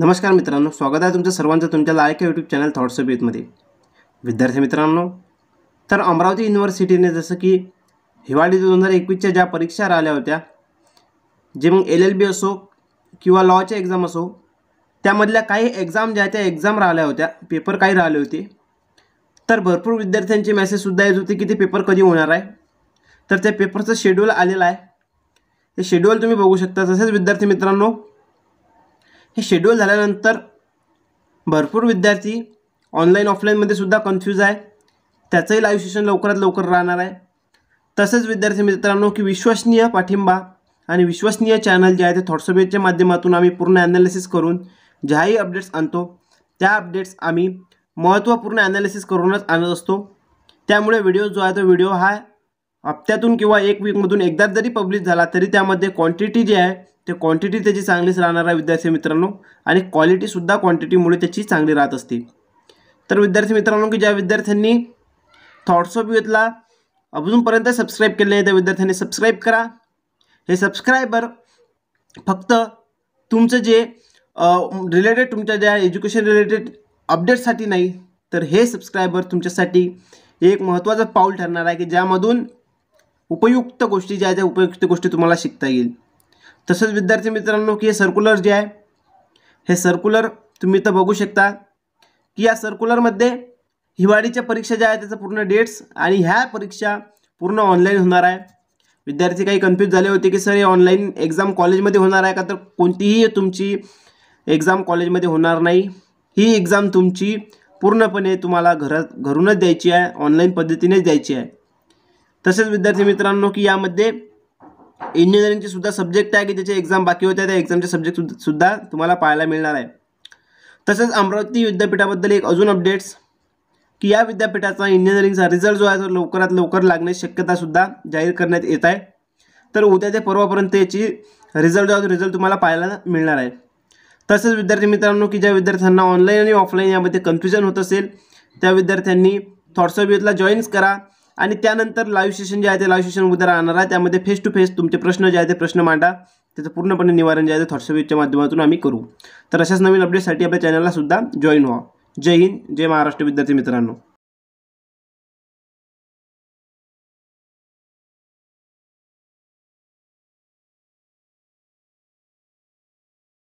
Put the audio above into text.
नमस्कार मित्रांनो स्वागत आहे तुमचं सर्वांचं तुमच्या लायक यूट्यूब चॅनल थॉट्स यूथमध्ये विद्यार्थी मित्रांनो तर अमरावती युनिव्हर्सिटीने जसं की हिवाळी दोन हजार एकवीसच्या ज्या परीक्षा राहिल्या होत्या जे मग एल एल बी असो किंवा लॉच्या एक्झाम असो त्यामधल्या काही एक्झाम ज्या त्या एक्झाम राहिल्या होत्या पेपर काही राहिले होते तर भरपूर विद्यार्थ्यांचे मेसेजसुद्धा येत होते की ते पेपर कधी होणार आहे तर त्या पेपरचं शेड्यूल आलेलं आहे ते शेड्यूल तुम्ही बघू शकता तसेच विद्यार्थी मित्रांनो हे शेड्यूल झाल्यानंतर भरपूर विद्यार्थी ऑनलाईन ऑफलाईनमध्ये सुद्धा कन्फ्यूज आहे त्याचंही लाईव्ह सेशन लवकरात लवकर राहणार आहे तसंच विद्यार्थी मित्रांनो की विश्वसनीय पाठिंबा आणि विश्वसनीय चॅनल जे आहे ते थॉट्सोबेच्या माध्यमातून आम्ही पूर्ण ॲनालिसिस करून ज्याही अपडेट्स आणतो त्या अपडेट्स आम्ही महत्त्वपूर्ण ॲनालिसिस करूनच आणत असतो त्यामुळे व्हिडिओ जो आहे तो व्हिडिओ हा हप्त्यातून किंवा एक वीकमधून एकदा जरी पब्लिश झाला तरी त्यामध्ये क्वांटिटी जी आहे ते क्वांटिटी त्याची चांगलीच राहणार आहे विद्यार्थी मित्रांनो आणि क्वालिटीसुद्धा क्वांटिटीमुळे त्याची चांगली राहत असते तर विद्यार्थी मित्रांनो की ज्या विद्यार्थ्यांनी थॉट्सअप घेतला अजूनपर्यंत सबस्क्राईब केले नाही त्या विद्यार्थ्यांनी सबस्क्राईब करा हे सबस्क्रायबर फक्त तुमचं जे रिलेटेड तुमच्या ज्या एज्युकेशन रिलेटेड अपडेटसाठी नाही तर हे सबस्क्रायबर तुमच्यासाठी एक महत्त्वाचं पाऊल ठरणार आहे की ज्यामधून उपयुक्त गोष्टी ज्या ज्या उपयुक्त गोष्टी तुम्हाला शिकता येईल तसंच विद्यार्थी मित्रांनो की हे सर्क्युलर जे आहे हे सर्क्युलर तुम्ही इथं बघू शकता की या सर्क्युलरमध्ये हिवाळीच्या परीक्षा ज्या आहेत त्याचं पूर्ण डेट्स आणि ह्या परीक्षा पूर्ण ऑनलाईन होणार आहे विद्यार्थी काही कन्फ्यूज झाले होते की सर हे ऑनलाईन एक्झाम कॉलेजमध्ये होणार आहे का तर कोणतीही तुमची एक्झाम कॉलेजमध्ये होणार नाही ही एक्झाम तुमची पूर्णपणे तुम्हाला घरात घरूनच द्यायची आहे ऑनलाईन पद्धतीनेच द्यायची आहे तसेच विद्यार्थी मित्रांनो की यामध्ये इंजिनिअरिंगचे सुद्धा सब्जेक्ट आहे की त्याचे एक्झाम बाकी होत्या त्या एक्झामचे सब्जेक्ट सुद्धा तुम्हाला पाहायला मिळणार आहे तसंच अमरावती विद्यापीठाबद्दल एक अजून अपडेट्स की या विद्यापीठाचा इंजिनिअरिंगचा रिझल्ट जो आहे तो लवकरात लवकर लागण्याची शक्यतासुद्धा जाहीर करण्यात येत आहे तर उद्या ते परवापर्यंत याची रिझल्ट जो आहे रिझल्ट तुम्हाला पाहायला मिळणार आहे तसंच विद्यार्थी मित्रांनो की ज्या विद्यार्थ्यांना ऑनलाईन आणि ऑफलाईन यामध्ये कन्फ्युजन होत असेल त्या विद्यार्थ्यांनी व्हॉट्सअप ग्रुपला जॉईन्स करा आणि त्यानंतर लाईव्ह सेशन जे आहे ते लाईव्ह सेशन उद्या राहणार आहे त्यामध्ये फेस टू फेस तुमचे प्रश्न जे आहे ते प्रश्न मांडा त्याचं पूर्णपणे निवारण जे आहे ते थॉट्सअपच्या माध्यमातून आम्ही करू तर अशाच नवीन अपडेटसाठी आपल्या चॅनलला सुद्धा जॉईन व्हा जय हिंद जय महाराष्ट्र विद्यार्थी मित्रांनो